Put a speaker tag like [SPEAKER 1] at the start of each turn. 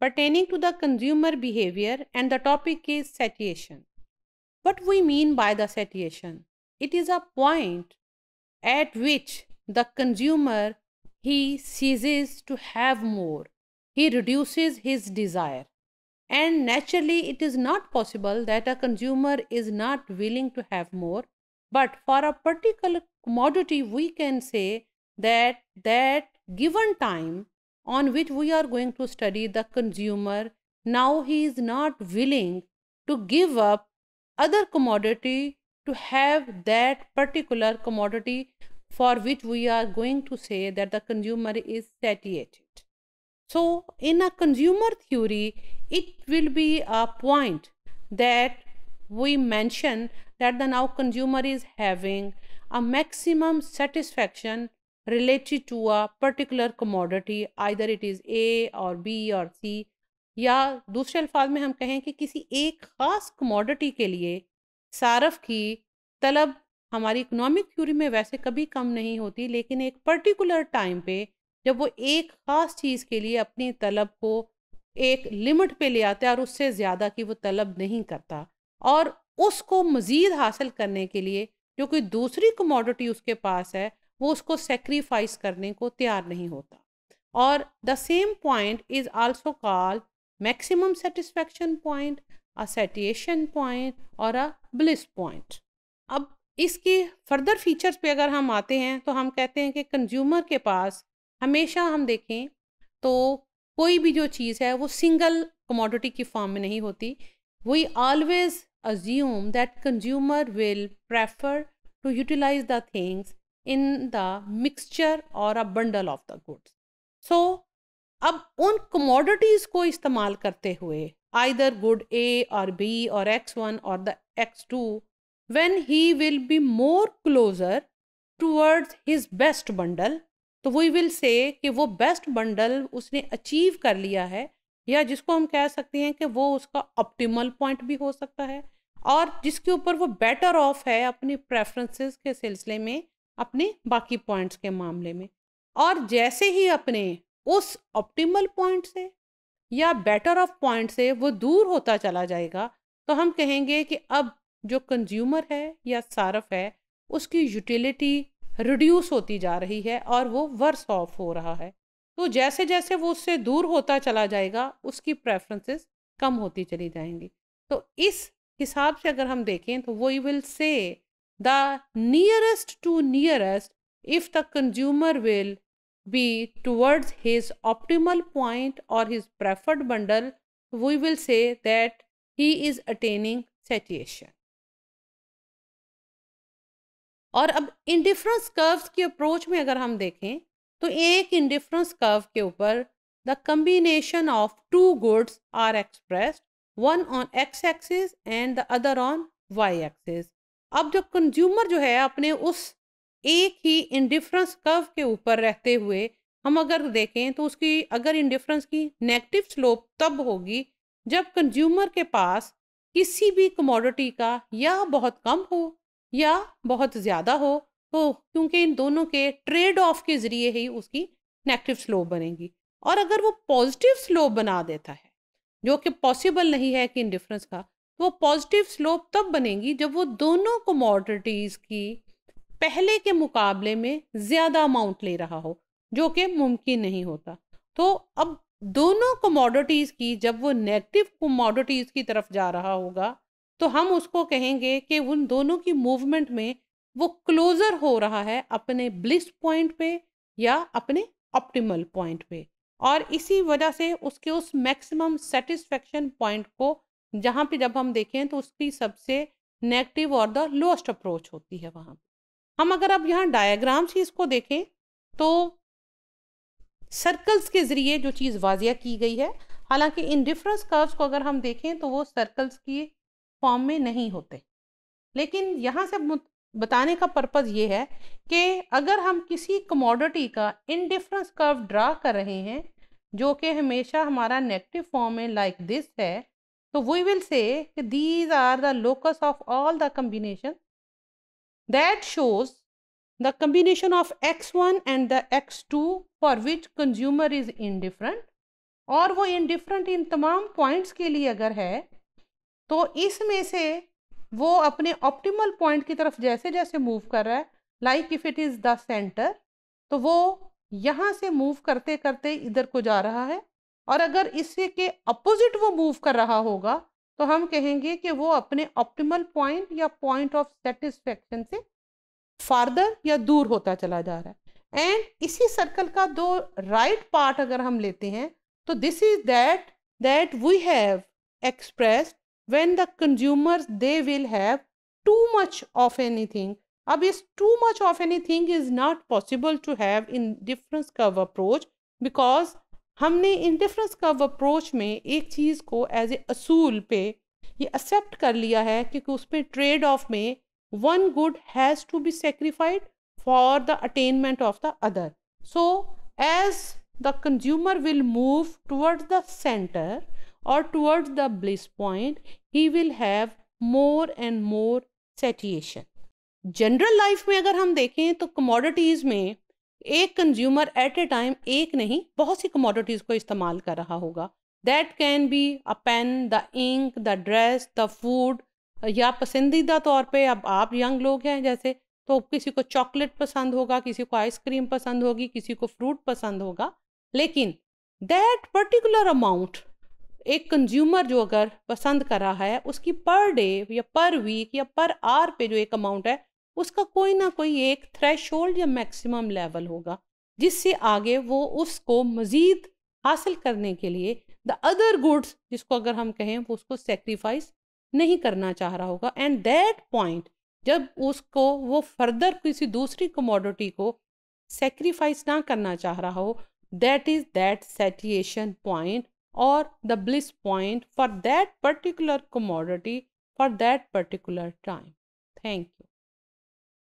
[SPEAKER 1] pertaining to the consumer behavior and the topic is satiation. What we mean by the satiation? It is a point at which the consumer he ceases to have more. He reduces his desire. And naturally it is not possible that a consumer is not willing to have more. But for a particular commodity we can say that that given time on which we are going to study the consumer, now he is not willing to give up other commodity to have that particular commodity for which we are going to say that the consumer is satiated. So, in a consumer theory, it will be a point that we mention that the now consumer is having a maximum satisfaction related to a particular commodity either it is A और B और C या दूसरे अल्फाज में हम कहें कि किसी एक ख़ास कमोडिटी के लिए सारफ की तलब हमारी इकोनॉमिक थ्योरी में वैसे कभी कम नहीं होती लेकिन एक पर्टिकुलर टाइम पे जब वो एक ख़ास चीज़ के लिए अपनी तलब को एक लिमिट पे ले आता है और उससे ज़्यादा की वो तलब नहीं करता और उसको मज़ीद हासिल करने के लिए जो कोई दूसरी कमोडिटी उसके पास है वो उसको सेक्रीफाइस करने को तैयार नहीं होता और the same point is also called maximum satisfaction point a satiation point और अ ब्लिस पॉइंट अब इसकी फर्दर फीचर्स पे अगर हम आते हैं तो हम कहते हैं कि कंज्यूमर के पास हमेशा हम देखें तो कोई भी जो चीज़ है वो सिंगल कमोडिटी की फॉर्म में नहीं होती we always assume that consumer will prefer to utilise the things in the mixture और a bundle of the goods so अब उन कमोडिटीज को इस्तेमाल करते हुए आइदर गुड ए और बी और एक्स वन और the x two when he will be more closer towards his best bundle तो वी विल से कि वो बेस्ट बंडल उसने अचीव कर लिया है या जिसको हम कह सकते हैं कि वो उसका ऑप्टिमल पॉइंट भी हो सकता है और जिसके ऊपर वो बेटर ऑफ है अपनी प्रेफरेंसेस के सिलसिले में अपने बाकी पॉइंट्स के मामले में और जैसे ही अपने उस ऑप्टिमल पॉइंट से या बेटर ऑफ पॉइंट से वो दूर होता चला जाएगा तो हम कहेंगे कि अब जो कंज्यूमर है या सारफ है उसकी यूटिलिटी रिड्यूस होती जा रही है और वो वर्स ऑफ हो रहा है तो जैसे जैसे वो उससे दूर होता चला जाएगा उसकी प्रेफरेंसेस कम होती चली जाएंगी तो इस हिसाब से अगर हम देखें तो वो you will say the nearest to nearest if the consumer will be towards his optimal point or his preferred bundle, we will say that he is attaining satiation. और अब इंडिफरेंस कर्व्स की अप्रोच में अगर हम देखें तो एक indifference curve के ऊपर the combination of two goods are expressed one on x axis and the other on y axis अब जो कंज्यूमर जो है अपने उस एक ही इंडिफरेंस कर्व के ऊपर रहते हुए हम अगर देखें तो उसकी अगर इंडिफरेंस की नेगेटिव स्लोप तब होगी जब कंज्यूमर के पास किसी भी कमोडिटी का या बहुत कम हो या बहुत ज़्यादा हो तो क्योंकि इन दोनों के ट्रेड ऑफ के ज़रिए ही उसकी नेगेटिव स्लोप बनेगी और अगर वो पॉजिटिव स्लोप बना देता है जो कि पॉसिबल नहीं है कि इंडिफरेंस का वो पॉजिटिव स्लोप तब बनेगी जब वो दोनों कमोडिटीज़ की पहले के मुकाबले में ज़्यादा अमाउंट ले रहा हो जो कि मुमकिन नहीं होता तो अब दोनों कमोडिटीज़ की जब वो नेगेटिव कमोडिटीज़ की तरफ जा रहा होगा तो हम उसको कहेंगे कि उन दोनों की मूवमेंट में वो क्लोज़र हो रहा है अपने ब्लिस पॉइंट पे या अपने ऑप्टिमल पॉइंट पे और इसी वजह से उसके उस मैक्सिमम सेटिस्फेक्शन पॉइंट को जहाँ पे जब हम देखें तो उसकी सबसे नेगेटिव और द लोएस्ट अप्रोच होती है वहाँ हम अगर अब यहाँ डायग्राम से इसको देखें तो सर्कल्स के ज़रिए जो चीज़ वाजिया की गई है हालांकि इन डिफरेंस कर्व्स को अगर हम देखें तो वो सर्कल्स की फॉर्म में नहीं होते लेकिन यहाँ से बताने का पर्पज़ ये है कि अगर हम किसी कमोडिटी का इन डिफरेंस कर्व ड्रा कर रहे हैं जो कि हमेशा हमारा नेगेटिव फॉर्म में लाइक दिस है So we will say these are the locus of all the combinations. That shows the combination of x1 and the x2 for which consumer is indifferent और वो इनडिफरेंट इन तमाम points के लिए अगर है तो इसमें से वो अपने ऑप्टिमल पॉइंट की तरफ जैसे जैसे मूव कर रहा है like if it is the centre तो वो यहाँ से मूव करते करते इधर को जा रहा है और अगर इसी के अपोजिट वो मूव कर रहा होगा तो हम कहेंगे कि वो अपने ऑप्टिमल पॉइंट या पॉइंट ऑफ सेटिस्फेक्शन से फार्दर या दूर होता चला जा रहा है एंड इसी सर्कल का दो राइट right पार्ट अगर हम लेते हैं तो this is that that we have express when the consumer they will have too much of anything अब इस too much of anything is not possible to have indifference curve approach because हमने in difference का approach में एक चीज़ को as a असूल पे ये एक्सेप्ट कर लिया है क्योंकि उसमें ट्रेड ऑफ में one good has to be sacrificed for the attainment of the other so as the consumer will move towards the centre और towards the bliss point he will have more and more satiation general life में अगर हम देखें तो commodities में एक consumer eight ए time एक नहीं बहुत सी कमोडिटीज़ को इस्तेमाल कर रहा होगा that can be a pen the ink the dress the food या पसंदीदा तौर पे अब आप यंग लोग हैं जैसे तो किसी को चॉकलेट पसंद होगा किसी को आइसक्रीम पसंद होगी किसी को फ्रूट पसंद होगा लेकिन दैट पर्टिकुलर अमाउंट एक कंज्यूमर जो अगर पसंद कर रहा है उसकी पर डे या पर वीक या पर आर पे जो एक अमाउंट है उसका कोई ना कोई एक थ्रेश या मैक्सिमम लेवल होगा जिससे आगे वो उसको मज़ीद हासिल करने के लिए द अदर गुड्स जिसको अगर हम कहें वो उसको सेक्रीफाइस नहीं करना चाह रहा होगा एंड दैट पॉइंट जब उसको वो फर्दर किसी दूसरी कमोडिटी को सेक्रीफाइस ना करना चाह रहा हो that is that satiation point और the bliss point for that particular commodity for that particular time thank you